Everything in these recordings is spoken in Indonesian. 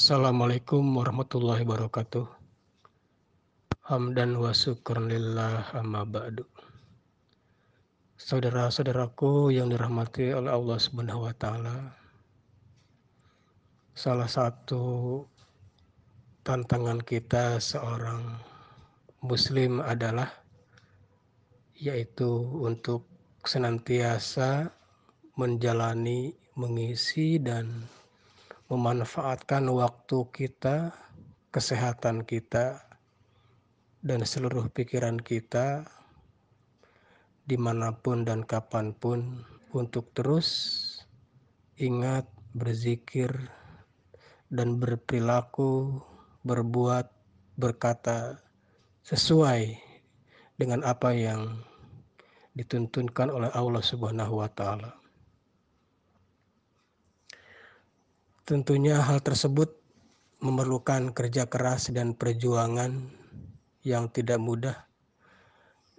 Assalamualaikum warahmatullahi wabarakatuh. Hamdan wa syukurillah amma ba'du. Saudara-saudaraku yang dirahmati oleh Allah Subhanahu wa taala. Salah satu tantangan kita seorang muslim adalah yaitu untuk senantiasa menjalani, mengisi dan memanfaatkan waktu kita, kesehatan kita, dan seluruh pikiran kita dimanapun dan kapanpun untuk terus ingat, berzikir, dan berperilaku, berbuat, berkata sesuai dengan apa yang dituntunkan oleh Allah Subhanahu wa taala. Tentunya hal tersebut memerlukan kerja keras dan perjuangan yang tidak mudah.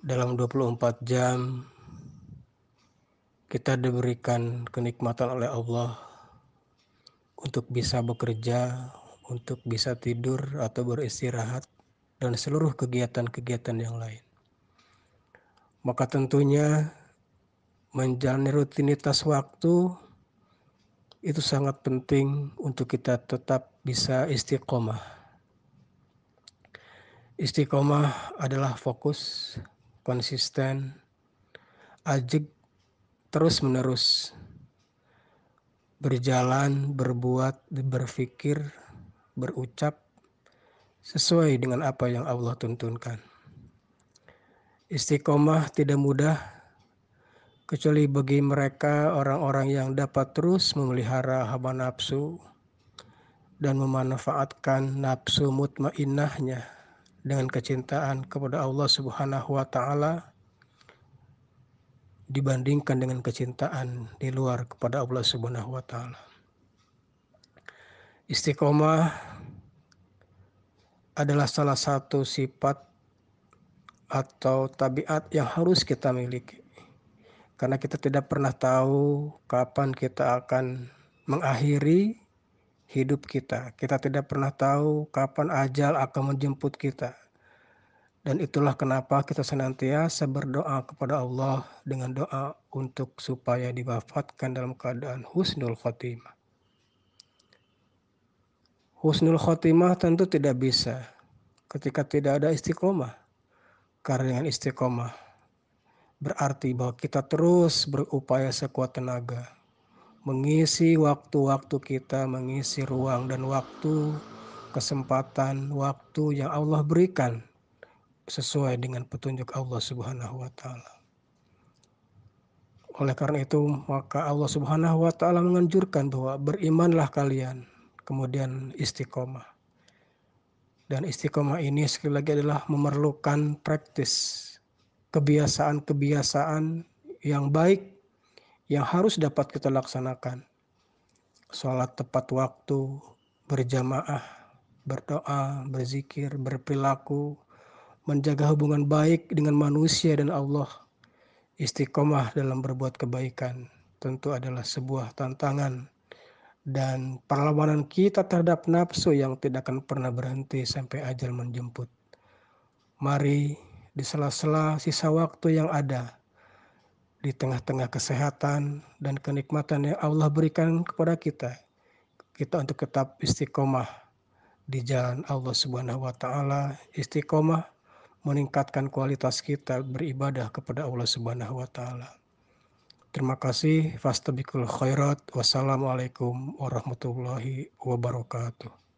Dalam 24 jam kita diberikan kenikmatan oleh Allah untuk bisa bekerja, untuk bisa tidur atau beristirahat dan seluruh kegiatan-kegiatan yang lain. Maka tentunya menjalani rutinitas waktu itu sangat penting untuk kita tetap bisa istiqomah. Istiqomah adalah fokus, konsisten, ajik, terus-menerus, berjalan, berbuat, berpikir, berucap sesuai dengan apa yang Allah tuntunkan. Istiqomah tidak mudah kecuali bagi mereka orang-orang yang dapat terus memelihara hawa nafsu dan memanfaatkan nafsu mutmainahnya dengan kecintaan kepada Allah Subhanahu wa taala dibandingkan dengan kecintaan di luar kepada Allah Subhanahu wa taala. Istiqomah adalah salah satu sifat atau tabiat yang harus kita miliki karena kita tidak pernah tahu kapan kita akan mengakhiri hidup kita. Kita tidak pernah tahu kapan ajal akan menjemput kita. Dan itulah kenapa kita senantiasa berdoa kepada Allah dengan doa untuk supaya diwafatkan dalam keadaan husnul khotimah. Husnul khotimah tentu tidak bisa ketika tidak ada istiqomah. Karena dengan istiqomah berarti bahwa kita terus berupaya sekuat tenaga mengisi waktu-waktu kita, mengisi ruang dan waktu, kesempatan, waktu yang Allah berikan sesuai dengan petunjuk Allah Subhanahu wa taala. Oleh karena itu, maka Allah Subhanahu wa taala menganjurkan bahwa berimanlah kalian, kemudian istiqomah. Dan istiqomah ini sekali lagi adalah memerlukan praktis kebiasaan-kebiasaan yang baik yang harus dapat kita laksanakan. Sholat tepat waktu, berjamaah, berdoa, berzikir, berperilaku, menjaga hubungan baik dengan manusia dan Allah, istiqomah dalam berbuat kebaikan tentu adalah sebuah tantangan dan perlawanan kita terhadap nafsu yang tidak akan pernah berhenti sampai ajal menjemput. Mari di sela-sela sisa waktu yang ada, di tengah-tengah kesehatan dan kenikmatan yang Allah berikan kepada kita, kita untuk tetap istiqomah di jalan Allah Subhanahu wa taala, istiqomah meningkatkan kualitas kita beribadah kepada Allah Subhanahu wa taala. Terima kasih. Fastabikul khairat. Wassalamualaikum warahmatullahi wabarakatuh.